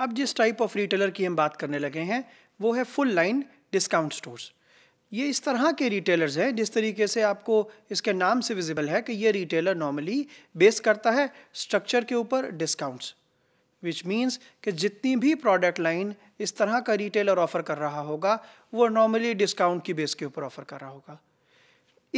अब जिस type of retailer की हम बात करने लगे हैं वो है फुल लाइन डिस्काउंट स्टोर्स ये इस तरह के रिटेलर्स हैं जिस तरीके से आपको इसके नाम से विजिबल है कि ये रिटेलर नॉर्मली बेस करता है स्ट्रक्चर के ऊपर डिस्काउंट्स विच मीन्स कि जितनी भी प्रोडक्ट लाइन इस तरह का रिटेलर ऑफ़र कर रहा होगा वो नॉर्मली डिस्काउंट की बेस के ऊपर ऑफ़र कर रहा होगा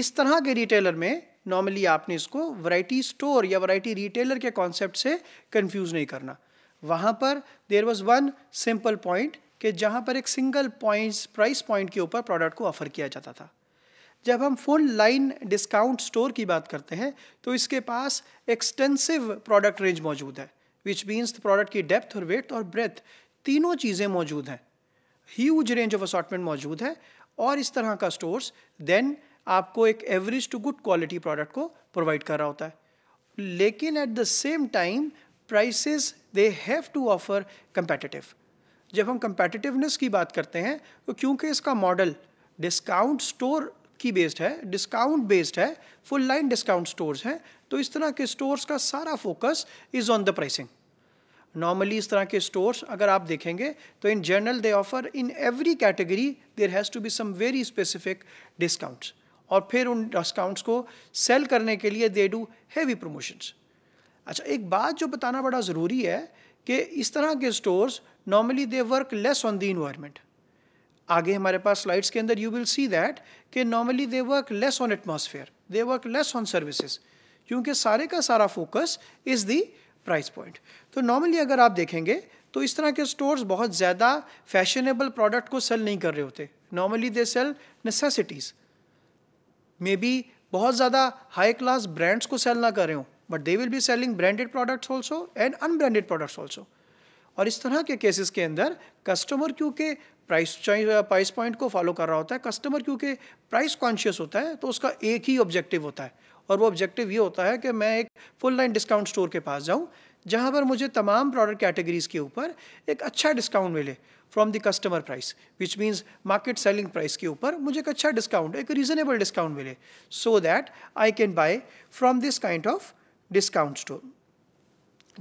इस तरह के रिटेलर में नॉर्मली आपने इसको वैरायटी स्टोर या वैरायटी रिटेलर के कॉन्सेप्ट से कंफ्यूज नहीं करना वहाँ पर there was one simple point कि जहाँ पर एक सिंगल पॉइंट प्राइस पॉइंट के ऊपर प्रोडक्ट को ऑफर किया जाता था जब हम फुल लाइन डिस्काउंट स्टोर की बात करते हैं तो इसके पास एक्सटेंसिव प्रोडक्ट रेंज मौजूद है विच मीन्स प्रोडक्ट की डेप्थ और वेथ और ब्रेथ तीनों चीज़ें मौजूद हैं ह्यूज रेंज ऑफ असॉटमेंट मौजूद है और इस तरह का स्टोर्स देन आपको एक average to good quality product को प्रोवाइड कर रहा होता है लेकिन at the same time prices they have to offer competitive जब हम कंपेटिटिवनेस की बात करते हैं तो क्योंकि इसका मॉडल डिस्काउंट स्टोर की बेस्ड है डिस्काउंट बेस्ड है फुल लाइन डिस्काउंट स्टोर्स हैं तो इस तरह के स्टोर्स का सारा focus is on the pricing normally इस तरह के स्टोर्स अगर आप देखेंगे तो in general they offer in every category there has to be some very specific discounts और फिर उन डिस्काउंट्स को सेल करने के लिए दे डू हैवी प्रमोशंस अच्छा एक बात जो बताना बड़ा ज़रूरी है कि इस तरह के stores normally they work less on the environment आगे हमारे पास स्लाइड्स के अंदर यू विल सी दैट कि normally they work less on atmosphere they work less on services क्योंकि सारे का सारा focus is the price point तो नॉर्मली अगर आप देखेंगे तो इस तरह के स्टोर्स बहुत ज़्यादा फैशनेबल प्रोडक्ट को सेल नहीं कर रहे होते normally they sell necessities may be बहुत ज़्यादा हाई क्लास ब्रांड्स को सेल ना कर रहे हों but they will be selling branded products also and unbranded products also और इस तरह के केसेस के अंदर कस्टमर क्योंकि प्राइस प्राइस पॉइंट को फॉलो कर रहा होता है कस्टमर क्योंकि प्राइस कॉन्शियस होता है तो उसका एक ही ऑब्जेक्टिव होता है और वो ऑब्जेक्टिव ये होता है कि मैं एक फुल लाइन डिस्काउंट स्टोर के पास जाऊँ जहाँ पर मुझे तमाम प्रोडक्ट कैटेगरीज़ के ऊपर एक अच्छा डिस्काउंट मिले from the customer price which means market selling price के ऊपर मुझे एक अच्छा डिस्काउंट एक रीज़नेबल डिस्काउंट मिले so that I can buy from this kind of discount store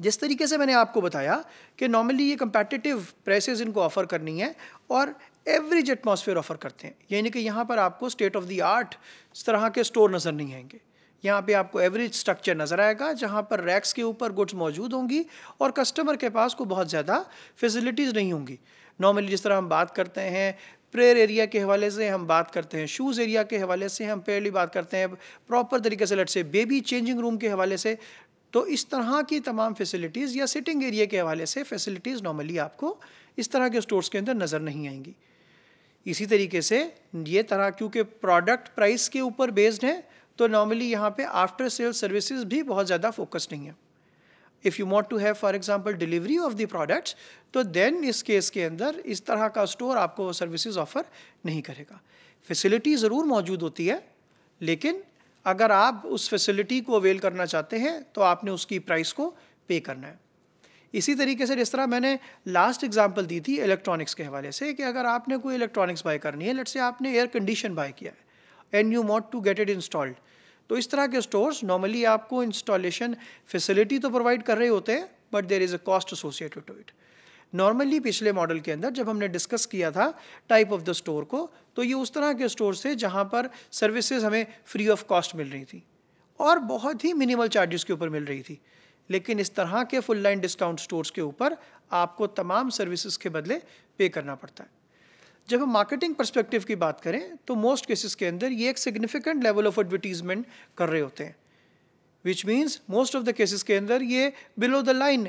जिस तरीके से मैंने आपको बताया कि नॉर्मली ये कंपेटिटिव प्राइसेज इनको ऑफ़र करनी है और एवरेज एटमोसफेयर ऑफ़र करते हैं यानी कि यहाँ पर आपको स्टेट ऑफ द आर्ट इस तरह के स्टोर नज़र नहीं आएंगे यहाँ पे आपको एवरेज स्ट्रक्चर नज़र आएगा जहाँ पर रैक्स के ऊपर गुड्स मौजूद होंगी और कस्टमर के पास को बहुत ज़्यादा फैसिलिटीज़ नहीं होंगी नॉर्मली जिस तरह हम बात करते हैं प्रेयर एरिया के हवाले से हम बात करते हैं शूज़ एरिया के हवाले से हम पेयरली बात करते हैं प्रॉपर तरीके से लट से बेबी चेंजिंग रूम के हवाले से तो इस तरह की तमाम फैसिलिटीज़ या सिटिंग एरिया के हवाले से फैसिलिटीज़ नॉर्मली आपको इस तरह के स्टोर्स के अंदर नज़र नहीं आएंगी इसी तरीके से ये तरह क्योंकि प्रोडक्ट प्राइस के ऊपर बेस्ड है तो नॉर्मली यहाँ पे आफ्टर सेल सर्विसेज भी बहुत ज़्यादा फोकस नहीं है if you want to have for example delivery of the products तो देन इस केस के अंदर इस तरह का स्टोर आपको सर्विसेज ऑफर नहीं करेगा फैसिलिटी ज़रूर मौजूद होती है लेकिन अगर आप उस फैसिलिटी को अवेल करना चाहते हैं तो आपने उसकी प्राइस को पे करना है इसी तरीके से जिस तरह मैंने लास्ट एग्जाम्पल दी थी इलेक्ट्रॉनिक्स के हवाले से कि अगर आपने कोई इलेक्ट्रॉनिक्स बाय करनी है लेट से आपने एयर कंडीशन बाय किया है and you want to get it installed तो इस तरह के स्टोर्स नॉर्मली आपको इंस्टॉलेशन फैसिलिटी तो प्रोवाइड कर रहे होते हैं but there is a cost associated to it normally पिछले मॉडल के अंदर जब हमने डिस्कस किया था टाइप ऑफ द स्टोर को तो ये उस तरह के स्टोर थे जहाँ पर सर्विसेज हमें फ्री ऑफ कॉस्ट मिल रही थी और बहुत ही मिनिमल चार्जेस के ऊपर मिल रही थी लेकिन इस तरह के फुल लाइन डिस्काउंट स्टोर्स के ऊपर आपको तमाम सर्विसेज के बदले पे करना पड़ता है जब हम मार्केटिंग परस्पेक्टिव की बात करें तो मोस्ट केसेस के अंदर ये एक सिग्निफिकेंट लेवल ऑफ एडवर्टीजमेंट कर रहे होते हैं which means most of the cases के अंदर ये बिलो द लाइन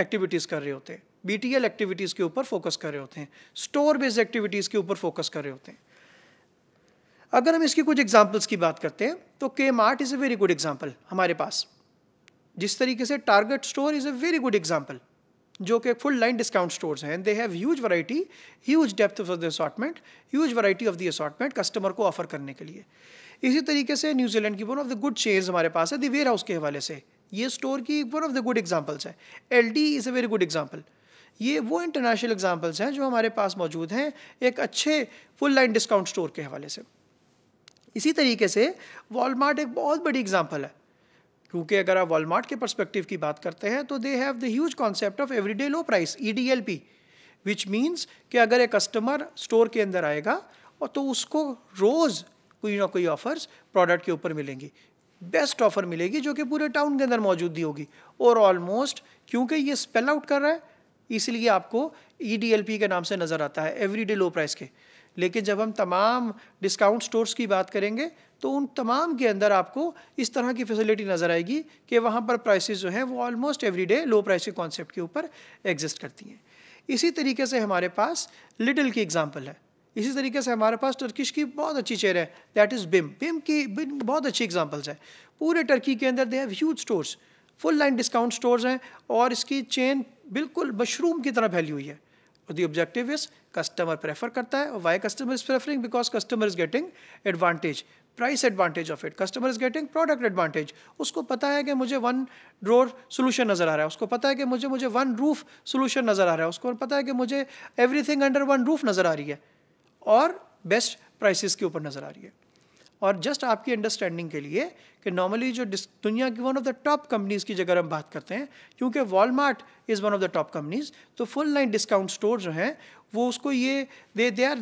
एक्टिविटीज़ कर रहे होते हैं बी टी एल एक्टिविटीज़ के ऊपर फोकस कर रहे होते हैं स्टोर बेस्ड एक्टिविटीज़ के ऊपर फोकस कर रहे होते हैं अगर हम इसकी कुछ एग्जाम्पल्स की बात करते हैं तो Kmart is a very good example हमारे पास जिस तरीके से Target store is a very good example जो कि फुल लाइन डिस्काउंट स्टोर हैं they have huge variety huge depth of the assortment huge variety of the assortment customer को offer करने के लिए इसी तरीके से न्यूजीलैंड की one of the good chains हमारे पास है दी वेयर हाउस के हवाले से ये स्टोर की one of the good examples है Aldi is a very good example ये वो इंटरनेशनल एग्जाम्पल्स हैं जो हमारे पास मौजूद हैं एक अच्छे फुल लाइन डिस्काउंट स्टोर के हवाले से इसी तरीके से वॉलमार्ट एक बहुत बड़ी एग्जाम्पल है क्योंकि अगर आप वॉलमार्ट के परस्पेक्टिव की बात करते हैं तो they have the huge concept of everyday low price E D L P which means कि अगर एक कस्टमर स्टोर के अंदर आएगा और तो उसको रोज़ कोई ना कोई ऑफर्स प्रोडक्ट के ऊपर मिलेंगी बेस्ट ऑफर मिलेगी जो कि पूरे टाउन के अंदर मौजूद होगी और ऑलमोस्ट क्योंकि ये स्पेल आउट कर रहा है इसलिए आपको ई डी एल पी के नाम से नज़र आता है एवरीडे लो प्राइस के लेकिन जब हम तमाम डिस्काउंट स्टोर्स की बात करेंगे तो उन तमाम के अंदर आपको इस तरह की फैसिलिटी नज़र आएगी कि वहाँ पर प्राइसेस जो हैं वो ऑलमोस्ट एवरीडे लो प्राइस के कॉन्सेप्ट के ऊपर एग्जिस्ट करती हैं इसी तरीके से हमारे पास लिटिल की एग्जाम्पल है इसी तरीके से हमारे पास टर्किश की बहुत अच्छी चेयर है दैट इज़ बिम बिम की बिम बहुत अच्छी एग्जाम्पल्स हैं पूरे टर्की के अंदर they have huge stores full line discount stores हैं और इसकी चेन बिल्कुल मशरूम की तरह फैली हुई है the objective is customer prefer करता है और why customer is preferring because customer is getting advantage price advantage of it customer is getting product advantage उसको पता है कि मुझे वन ड्रोर सोल्यूशन नज़र आ रहा है उसको पता है कि मुझे मुझे वन रूफ सोल्यूशन नज़र आ रहा है उसको पता है कि मुझे एवरीथिंग अंडर वन रूफ नज़र आ रही है और बेस्ट प्राइसेस के ऊपर नज़र आ रही है और जस्ट आपकी अंडरस्टैंडिंग के लिए कि नॉर्मली जो दुनिया की one of the top companies की जगह हम बात करते हैं क्योंकि Walmart is one of the top companies तो फुल लाइन डिस्काउंट स्टोर जो हैं वो उसको ये they they are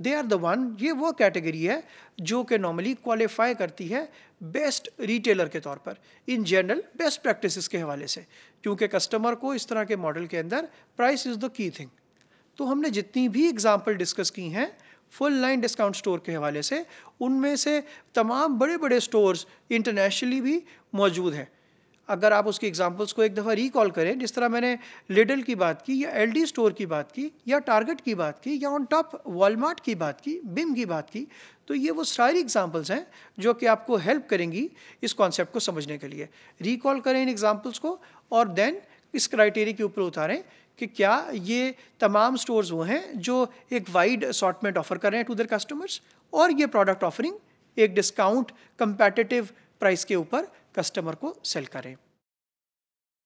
they are the one ये वो कैटेगरी है जो कि नॉर्मली क्वालिफाई करती है बेस्ट रिटेलर के तौर पर इन जनरल बेस्ट प्रैक्टिस के हवाले से क्योंकि कस्टमर को इस तरह के मॉडल के अंदर price is the key thing तो हमने जितनी भी एग्जाम्पल डिस्कस की हैं फुल लाइन डिस्काउंट स्टोर के हवाले से उनमें से तमाम बड़े बड़े स्टोर्स इंटरनेशनली भी मौजूद हैं अगर आप उसकी एग्जांपल्स को एक दफ़ा रिकॉल करें जिस तरह मैंने लिडल की बात की या एलडी स्टोर की बात की या टारगेट की बात की या ऑन टॉप वॉलमार्ट की बात की बिम की बात की तो ये वो सारी एग्जांपल्स हैं जो कि आपको हेल्प करेंगी इस कॉन्सेप्ट को समझने के लिए रिकॉल करें इन एग्जांपल्स को और देन इस क्राइटेरिया के ऊपर उतारें कि क्या ये तमाम स्टोर्स वो हैं जो एक वाइड असॉटमेंट ऑफर कर रहे हैं टू देर कस्टमर्स और ये प्रोडक्ट ऑफरिंग एक डिस्काउंट कंपेटिटिव प्राइस के ऊपर कस्टमर को सेल करें